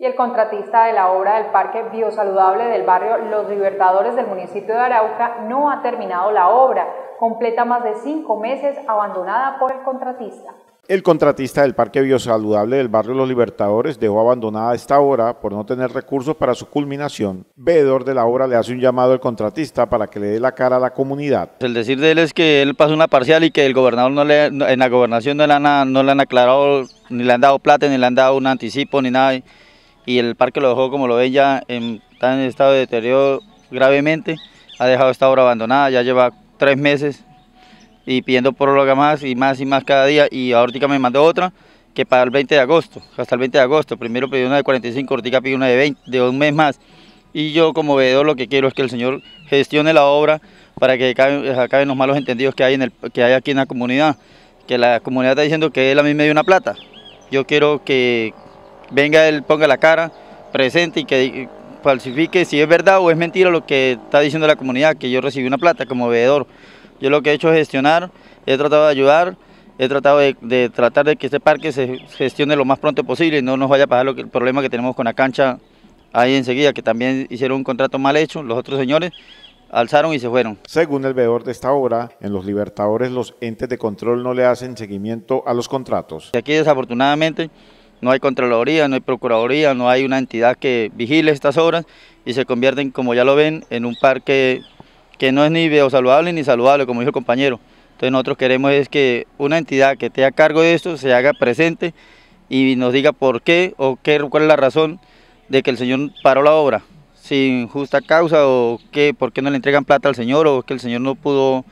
y el contratista de la obra del Parque Biosaludable del barrio Los Libertadores del municipio de Arauca no ha terminado la obra, completa más de cinco meses abandonada por el contratista. El contratista del Parque Biosaludable del barrio Los Libertadores dejó abandonada esta obra por no tener recursos para su culminación. Veedor de la obra le hace un llamado al contratista para que le dé la cara a la comunidad. El decir de él es que él pasó una parcial y que el gobernador no le, en la gobernación no le, han, no le han aclarado, ni le han dado plata, ni le han dado un anticipo, ni nada y el parque lo dejó, como lo ven, ya en, tan estado de deterioro gravemente. Ha dejado esta obra abandonada, ya lleva tres meses y pidiendo prórroga más y más y más cada día. Y ahorita me mandó otra que para el 20 de agosto, hasta el 20 de agosto. Primero pidió una de 45, ahorita pidió una de 20, de un mes más. Y yo como veedor lo que quiero es que el señor gestione la obra para que acaben, los malos entendidos que hay, en el, que hay aquí en la comunidad. Que la comunidad está diciendo que él a mí me dio una plata. Yo quiero que venga él, ponga la cara, presente y que falsifique si es verdad o es mentira lo que está diciendo la comunidad, que yo recibí una plata como veedor. Yo lo que he hecho es gestionar, he tratado de ayudar, he tratado de, tratar de que este parque se gestione lo más pronto posible y no nos vaya a pasar lo que, el problema que tenemos con la cancha ahí enseguida, que también hicieron un contrato mal hecho los otros señores, alzaron y se fueron. Según el veedor de esta obra, en los Libertadores los entes de control no le hacen seguimiento a los contratos. Aquí desafortunadamente no hay Contraloría, no hay Procuraduría, no hay una entidad que vigile estas obras y se convierten, como ya lo ven, en un parque que no es ni biosaludable ni saludable, como dijo el compañero. Entonces nosotros queremos es que una entidad que esté a cargo de esto se haga presente y nos diga por qué o qué, cuál es la razón de que el señor paró la obra, sin justa causa o qué, por qué no le entregan plata al señor o que el señor no pudo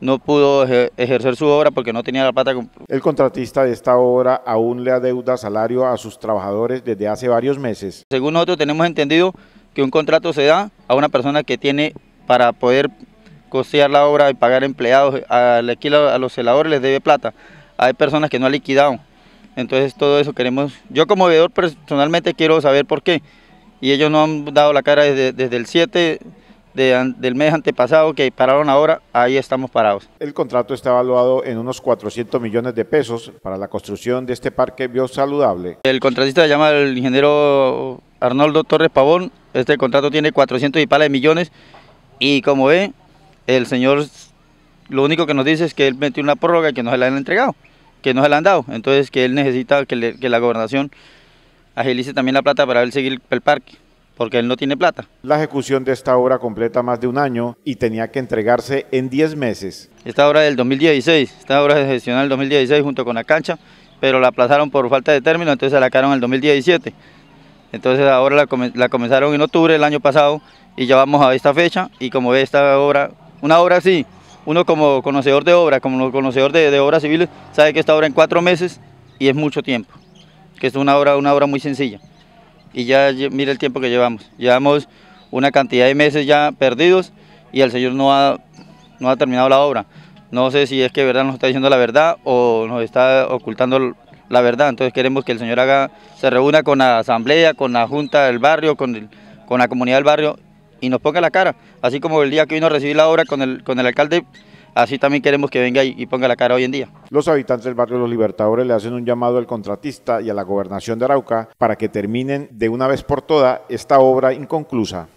no pudo ejercer su obra porque no tenía la plata. El contratista de esta obra aún le adeuda salario a sus trabajadores desde hace varios meses. Según nosotros tenemos entendido que un contrato se da a una persona que tiene para poder costear la obra y pagar empleados, a los celadores les debe plata, hay personas que no ha liquidado, entonces todo eso queremos, yo como veedor personalmente quiero saber por qué, y ellos no han dado la cara desde, desde el 7 del mes antepasado que pararon ahora, ahí estamos parados. El contrato está evaluado en unos 400 millones de pesos para la construcción de este parque biosaludable. El contratista se llama el ingeniero Arnoldo Torres Pavón, este contrato tiene 400 y pala de millones y como ve, el señor lo único que nos dice es que él metió una prórroga que no se la han entregado, que no se la han dado, entonces que él necesita que, que la gobernación agilice también la plata para él seguir el parque porque él no tiene plata. La ejecución de esta obra completa más de un año y tenía que entregarse en 10 meses. Esta obra del 2016, esta obra se gestionó en el 2016 junto con la cancha, pero la aplazaron por falta de término, entonces la sacaron en el 2017. Entonces ahora la, comenzaron en octubre del año pasado y ya vamos a esta fecha y como ve esta obra, una obra así, uno como conocedor de obra, como conocedor de, de obras civiles, sabe que esta obra en cuatro meses y es mucho tiempo, que es una obra, una obra muy sencilla y ya mire el tiempo que llevamos. Llevamos una cantidad de meses ya perdidos y el Señor no ha, no ha terminado la obra. No sé si es que verdad nos está diciendo la verdad o nos está ocultando la verdad. Entonces queremos que el Señor haga, se reúna con la asamblea, con la junta del barrio, con, con la comunidad del barrio y nos ponga la cara. Así como el día que vino a recibir la obra con el, con el alcalde así también queremos que venga y, ponga la cara hoy en día. Los habitantes del barrio Los Libertadores le hacen un llamado al contratista y a la gobernación de Arauca para que terminen de una vez por todas esta obra inconclusa.